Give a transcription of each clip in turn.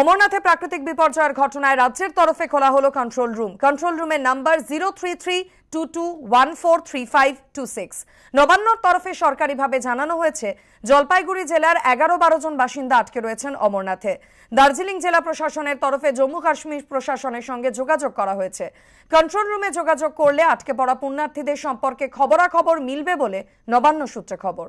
অমরনাথে প্রাকৃতিক বিপর্যয়ের ঘটনায় রাজ্যের তরফে খোলা হলো কন্ট্রোল রুম কন্ট্রোল রুমের number zero three three two two one four three five two six নবান্নর তরফে সরকারিভাবে জানানো হয়েছে জলপাইগুড়ি জেলার এগারো বারো জন বাসিন্দা আটকে রয়েছেন অমরনাথে দার্জিলিং জেলা প্রশাসনের তরফে জম্মু কাশ্মীর প্রশাসনের সঙ্গে যোগাযোগ করা হয়েছে কন্ট্রোল রুমে যোগাযোগ করলে আটকে পড়া পুণ্যার্থীদের সম্পর্কে খবরাখবর মিলবে বলে নবান্ন সূত্রে খবর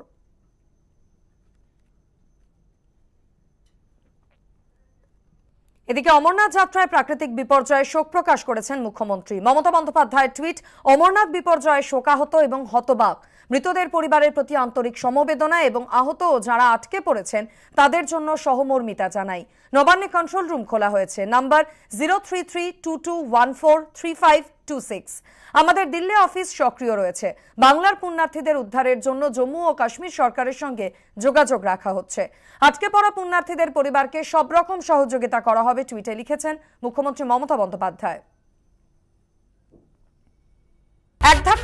এদিকে অমরনাথ যাত্রায় প্রাকৃতিক বিপর্যয়ে শোক প্রকাশ করেছেন মুখ্যমন্ত্রী মমতা বন্দ্যোপাধ্যায়ের টুইট অমরনাথ বিপর্যয়ে শোকাহত এবং হতবাক মৃতদের পরিবারের প্রতি আন্তরিক সমবেদনা এবং আহত যারা আটকে পড়েছেন তাদের জন্য সহমর্মিতা জানাই নবান্নে কন্ট্রোল রুম খোলা হয়েছে number zero three three two two one four three five two six আমাদের দিল্লি অফিস সক্রিয় রয়েছে বাংলার পুণ্যার্থীদের উদ্ধারের জন্য জম্মু ও কাশ্মীর সরকারের সঙ্গে যোগাযোগ রাখা হচ্ছে আটকে পড়া পুণ্যার্থীদের পরিবারকে সব রকম সহযোগিতা করা হবে টুইটে লিখেছেন মুখ্যমন্ত্রী মমতা বন্দ্যোপাধ্যায়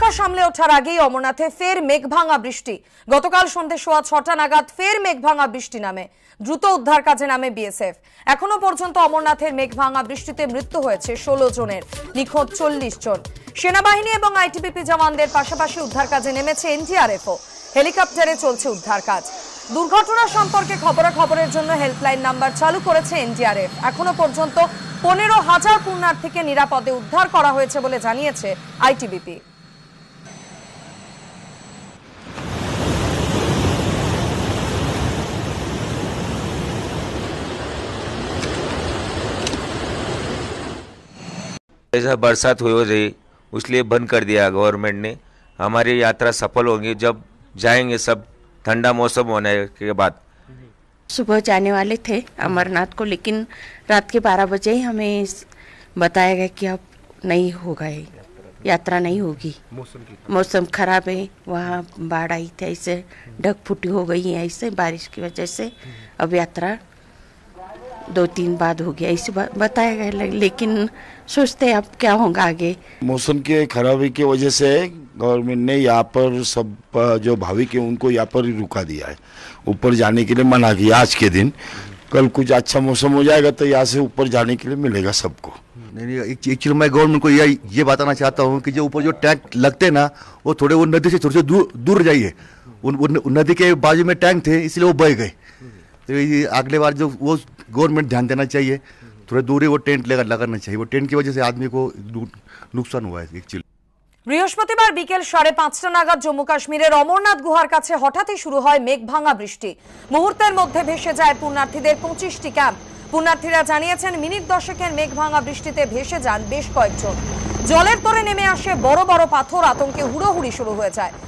বর্ষা সামলে ওঠার আগেই অমরনাথে ফের মেঘভাঙা বৃষ্টি গতকাল সন্ধ্যে সোয়া ছটা নাগাদ ফের মেঘভাঙা বৃষ্টি নামে দ্রুত উদ্ধার কাজে নামে বিএসএফ এখনো পর্যন্ত অমরনাথের মেঘভাঙা বৃষ্টিতে মৃত্যু হয়েছে ষোলো জনের নিখোঁজ চল্লিশ জন সেনাবাহিনী এবং আইটিবিপি জওয়ানদের পাশাপাশি উদ্ধার কাজে নেমেছে এনডিআরএফও হেলিকপ্টারে চলছে উদ্ধার কাজ দুর্ঘটনা সম্পর্কে খবরা খবরের জন্য হেল্পলাইন নাম্বার চালু করেছে এনডিআরএফ এখনো পর্যন্ত পনেরো হাজার পুণ্যার্থীকে নিরাপদে উদ্ধার করা হয়েছে বলে জানিয়েছে আইটিবিপি ऐसा बरसात हुई हो रही उसलिए बंद कर दिया गवर्नमेंट ने हमारी यात्रा सफल होगी जब जाएंगे सब ठंडा मौसम होने के बाद सुबह जाने वाले थे अमरनाथ को लेकिन रात के 12 बजे ही हमें बताया गया कि अब नहीं होगा ये यात्रा नहीं होगी मौसम खराब है वहाँ बाढ़ आई थी ऐसे ढक फुटी हो गई है ऐसे बारिश की वजह से अब यात्रा दो तीन बाद हो गया इसे बताया गया लेकिन सोचते अब क्या होगा आगे मौसम के खराबी की वजह से गवर्नमेंट ने यहाँ पर सब जो भाविक है उनको यहाँ पर रुका दिया है ऊपर जाने के लिए मना किया आज के दिन कल कुछ अच्छा मौसम हो जाएगा तो यहाँ से ऊपर जाने के लिए मिलेगा सबको नहीं नहीं मैं गवर्नमेंट को ये ये बताना चाहता हूँ कि जो ऊपर जो टैंक लगते ना वो थोड़े वो नदी से थोड़े से दूर दूर जाइए उन, उन नदी के बाजू में टैंक थे इसलिए वो बह गए तो अगले बार जो वो गवर्नमेंट ध्यान देना चाहिए थोड़ा दूरी वो टेंट लगा लगाना चाहिए वो टेंट की वजह से आदमी को नुकसान हुआ है एक्चुअली বৃহস্পতিবার বিকেল সাড়ে পাঁচটা নাগাদ জম্মু কাশ্মীরের অমরনাথ গুহার কাছে হঠাৎই শুরু হয় মেঘ বৃষ্টি মুহূর্তের মধ্যে ভেসে যায় পুণ্যার্থীদের পঁচিশটি ক্যাম্প পুণ্যার্থীরা জানিয়েছেন মিনিট দশেকের মেঘ ভাঙা বৃষ্টিতে ভেসে যান বেশ কয়েকজন জলের পরে নেমে আসে বড় বড় পাথর আতঙ্কে হুড়োহুড়ি শুরু হয়ে যায়